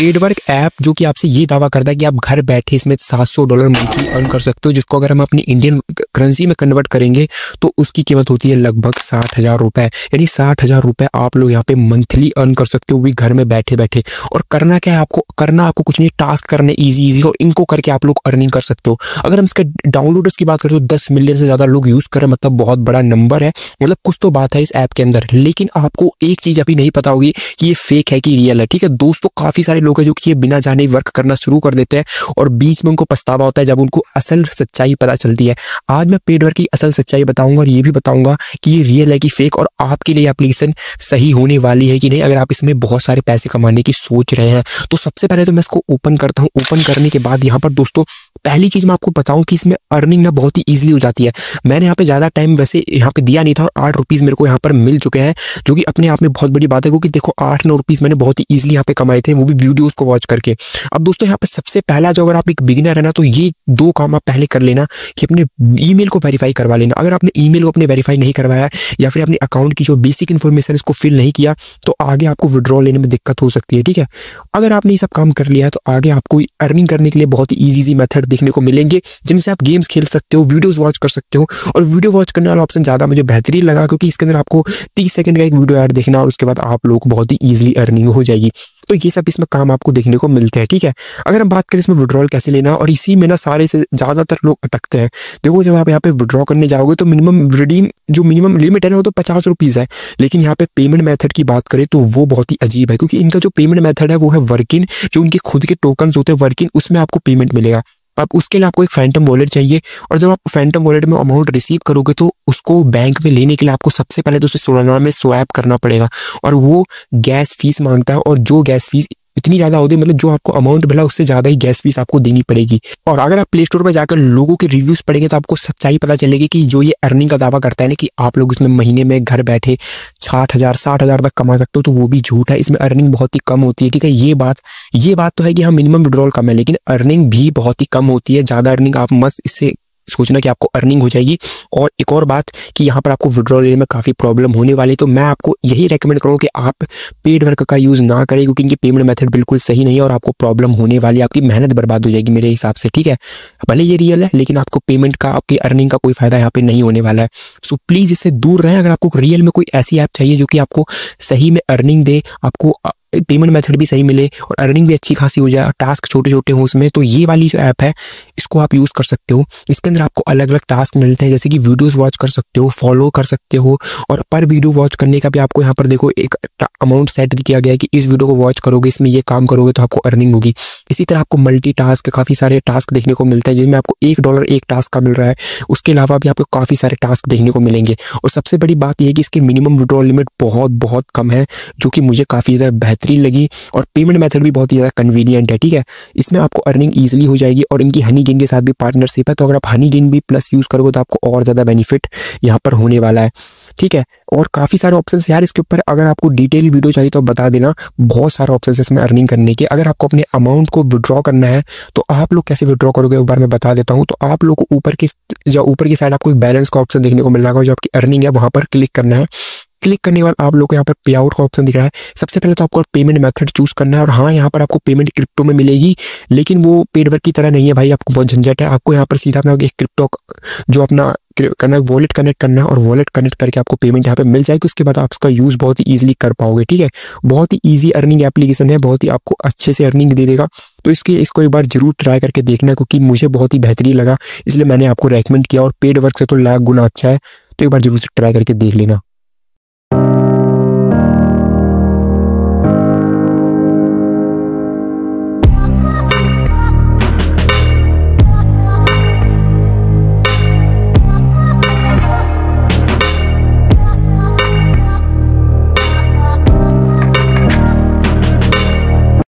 ट्रेडवर्क app जो कि आपसे ये दावा करता है कि आप घर बैठे इसमें 700 डॉलर मंथली अर्न कर सकते हो जिसको अगर हम अपनी इंडियन करेंसी में कन्वर्ट करेंगे तो उसकी कीमत होती है लगभग साठ हज़ार रुपए यानी साठ हज़ार रुपए आप लोग यहाँ पे मंथली अर्न कर सकते हो भी घर में बैठे बैठे और करना क्या है आपको करना आपको कुछ नहीं टास्क करने ईजी ईजी और इनको करके आप लोग अर्निंग कर सकते हो अगर हम इसके डाउनलोडर्स की बात करें तो दस मिलियन से ज़्यादा लोग यूज़ करें मतलब बहुत बड़ा नंबर है मतलब कुछ तो बात है इस ऐप के अंदर लेकिन आपको एक चीज़ अभी नहीं पता होगी कि ये फेक है कि रियल है ठीक है दोस्तों काफ़ी सारे लोग हैं जो कि ये बिना जाने वर्क करना शुरू कर देते हैं और बीच में उनको पछतावा होता है जब उनको असल सच्चाई पता चलती है आज मैं पेड वर्क की असल सच्चाई बताऊंगा और ये भी बताऊंगा कि ये रियल है कि फेक और आपके लिए एप्लीकेशन सही होने वाली है कि नहीं अगर आप इसमें बहुत सारे पैसे कमाने की सोच रहे हैं तो सबसे पहले तो मैं इसको ओपन करता हूँ ओपन करने के बाद यहाँ पर दोस्तों पहली चीज़ मैं आपको बताऊं कि इसमें अर्निंग ना बहुत ही ईजिली हो जाती है मैंने यहाँ पे ज़्यादा टाइम वैसे यहाँ पे दिया नहीं था और आठ रुपीज़ मेरे को यहाँ पर मिल चुके हैं जो कि अपने आप में बहुत बड़ी बात है क्योंकि देखो आठ नौ रुपीज़ मैंने बहुत ही ईजिली यहाँ पे कमाए थे वो भी वीडियोस को वॉच करके अब दोस्तों यहाँ पर सबसे पहला जो अगर आप एक बिगिनर है ना तो ये दो काम आप पहले कर लेना कि अपने ईमेल को वेरीफाई करवा लेना अगर आपने ईमेल को अपने वेरीफाई नहीं करवाया या फिर अपने अकाउंट की जो बेसिक इन्फॉर्मेशन इसको फिल नहीं किया तो आगे आपको विड्रॉ लेने में दिक्कत हो सकती है ठीक है अगर आपने ये सब काम कर लिया है तो आगे आपको अर्निंग करने के लिए बहुत ही ईजी ईजी मेथड देखने को मिलेंगे जिनसे आप गेम्स खेल सकते हो वीडियोज वॉच कर सकते हो और वीडियो वॉच करने वाला ऑप्शन ज़्यादा मुझे बेहतरीन लगा क्योंकि इसके अंदर आपको तीस सेकंड का एक वीडियो ऐड देखना और उसके बाद आप लोग बहुत ही ईजिली अर्निंग हो जाएगी तो ये सब इसमें काम आपको देखने को मिलते हैं ठीक है अगर हम बात करें इसमें विड्रॉल कैसे लेना और इसी में ना सारे से ज़्यादातर लोग अटकते हैं देखो जब आप यहाँ पे विड्रॉ करने जाओगे तो मिनिमम रिडीम जो मिनिमम लिमिट है ना वो तो पचास रुपीज़ है लेकिन यहाँ पे पेमेंट मेथड की बात करें तो वो बहुत ही अजीब है क्योंकि इनका जो पेमेंट मेथड है वो है वर्किंग जो उनके खुद के टोकन होते हैं वर्किंग उसमें आपको पेमेंट मिलेगा आप उसके लिए आपको एक फैंटम वॉलेट चाहिए और जब आप फैंटम वॉलेट में अमाउंट रिसीव करोगे तो उसको बैंक में लेने के लिए आपको सबसे पहले तो उसे सोलाना में स्वैप करना पड़ेगा और वो गैस फीस मांगता है और जो गैस फीस इतनी ज़्यादा होती है मतलब जो आपको अमाउंट मिला उससे ज़्यादा ही गैस फीस आपको देनी पड़ेगी और अगर आप प्ले स्टोर पर जाकर लोगों के रिव्यूज़ पढ़ेंगे तो आपको सच्चाई पता चलेगी कि जो ये अर्निंग का दावा करता है ना कि आप लोग इसमें महीने में घर बैठे छाठ हज़ार साठ हज़ार तक कमा सकते हो तो वो भी झूठ है इसमें अर्निंग बहुत ही कम होती है ठीक है ये बात ये बात तो है कि हाँ मिनिमम विड्रॉल कम है लेकिन अर्निंग भी बहुत ही कम होती है ज़्यादा अर्निंग आप मस्त इससे सोचना कि आपको अर्निंग हो जाएगी और एक और बात कि यहाँ पर आपको विड्रॉ लेने में काफ़ी प्रॉब्लम होने वाली तो मैं आपको यही रेकमेंड करूँ कि आप पेड वर्क का यूज़ ना करें क्योंकि इनकी पेमेंट मेथड बिल्कुल सही नहीं है और आपको प्रॉब्लम होने वाली आपकी मेहनत बर्बाद हो जाएगी मेरे हिसाब से ठीक है भले ये रियल है लेकिन आपको पेमेंट का आपकी अर्निंग का कोई फ़ायदा यहाँ पर नहीं होने वाला है सो प्लीज़ इससे दूर रहें अगर आपको रियल में कोई ऐसी ऐप चाहिए जो कि आपको सही में अर्निंग दे आपको पेमेंट मेथड भी सही मिले और अर्निंग भी अच्छी खासी हो जाए और टास्क छोटे छोटे हों उसमें तो ये वाली जो ऐप है इसको आप यूज़ कर सकते हो इसके अंदर आपको अलग अलग टास्क मिलते हैं जैसे कि वीडियोस वॉच कर सकते हो फॉलो कर सकते हो और पर वीडियो वॉच करने का भी आपको यहाँ पर देखो एक अमाउंट सेट किया गया है कि इस वीडियो को वॉच करोगे इसमें ये काम करोगे तो आपको अर्निंग होगी इसी तरह आपको मल्टी टास्क काफ़ी सारे टास्क देखने को मिलते हैं जिसमें आपको एक डॉलर एक टास्क का मिल रहा है उसके अलावा भी आपको काफ़ी सारे टास्क देखने को मिलेंगे और सबसे बड़ी बात यह है कि इसकी मिनिमम विड्रॉल लिमिट बहुत बहुत कम है जो कि मुझे काफ़ी ज़्यादा बेहतर बेहतरीन लगी और पेमेंट मेथड भी बहुत ही ज़्यादा कन्वीनियंट है ठीक है इसमें आपको अर्निंग ईजिली हो जाएगी और इनकी हनी गेन के साथ भी पार्टनरशिप है तो अगर आप हनी गेन भी प्लस यूज़ करोगे तो आपको और ज़्यादा बेनिफिट यहाँ पर होने वाला है ठीक है और काफ़ी सारे ऑप्शन यार इसके ऊपर अगर आपको डिटेल वीडियो चाहिए तो बता देना बहुत सारे है इसमें अर्निंग करने के अगर आपको अपने अमाउंट को विड्रॉ करना है तो आप लोग कैसे विड्रॉ करोगे एक बार मैं बता देता हूँ तो आप लोग को ऊपर की या ऊपर की साइड आपको एक बैलेंस का ऑप्शन देखने को मिल रहा है जो आपकी अर्निंग है वहाँ पर क्लिक करना है क्लिक करने के बाद आप लोग को यहाँ पर पे आउट का ऑप्शन दिख रहा है सबसे पहले तो आपको पेमेंट मेथड चूज करना है और हाँ यहाँ पर आपको पेमेंट क्रिप्टो में मिलेगी लेकिन वो पेड वर्क की तरह नहीं है भाई आपको बहुत झंझट है आपको यहाँ पर सीधा अपना एक क्रिप्टो जो अपना करना है वॉलेट कनेक्ट करना है और वॉलेट कनेक्ट करके आपको पेमेंट यहाँ पे मिल जाएगी उसके बाद आप उसका यूज़ बहुत ही ईजिली कर पाओगे ठीक है बहुत ही ईजी अर्निंग एप्लीकेशन है बहुत ही आपको अच्छे से अर्निंग दे देगा तो इसके इसको एक बार जरूर ट्राई करके देखना क्योंकि मुझे बहुत ही बेहतरीन लगा इसलिए मैंने आपको रेकमेंड किया और पेड वर्क से तो लाख गुना अच्छा है तो एक बार जरूर से ट्राई करके देख लेना